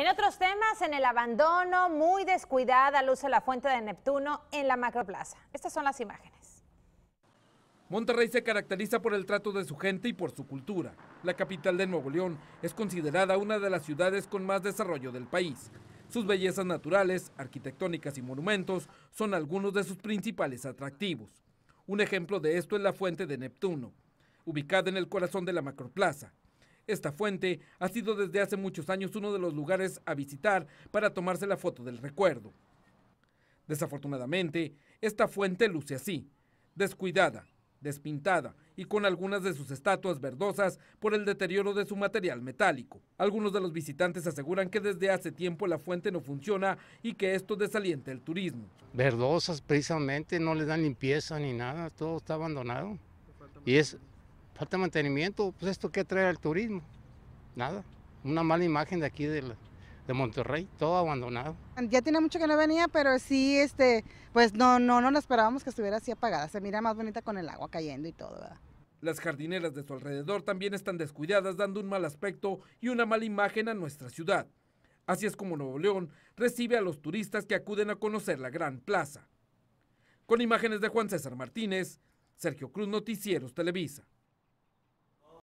En otros temas, en el abandono, muy descuidada luce la fuente de Neptuno en la macroplaza. Estas son las imágenes. Monterrey se caracteriza por el trato de su gente y por su cultura. La capital de Nuevo León es considerada una de las ciudades con más desarrollo del país. Sus bellezas naturales, arquitectónicas y monumentos son algunos de sus principales atractivos. Un ejemplo de esto es la Fuente de Neptuno, ubicada en el corazón de la Macroplaza. Esta fuente ha sido desde hace muchos años uno de los lugares a visitar para tomarse la foto del recuerdo. Desafortunadamente, esta fuente luce así, descuidada, despintada y con algunas de sus estatuas verdosas por el deterioro de su material metálico. Algunos de los visitantes aseguran que desde hace tiempo la fuente no funciona y que esto desalienta el turismo. Verdosas precisamente, no le dan limpieza ni nada, todo está abandonado. Y es, falta mantenimiento, pues esto que trae al turismo, nada, una mala imagen de aquí de, Monterrey, todo abandonado. Ya tiene mucho que no venía, pero sí, este, pues no, no, no la esperábamos que estuviera así apagada, se mira más bonita con el agua cayendo y todo, ¿verdad? Las jardineras de su alrededor también están descuidadas, dando un mal aspecto y una mala imagen a nuestra ciudad. Así es como Nuevo León recibe a los turistas que acuden a conocer la gran plaza. Con imágenes de Juan César Martínez, Sergio Cruz Noticieros Televisa.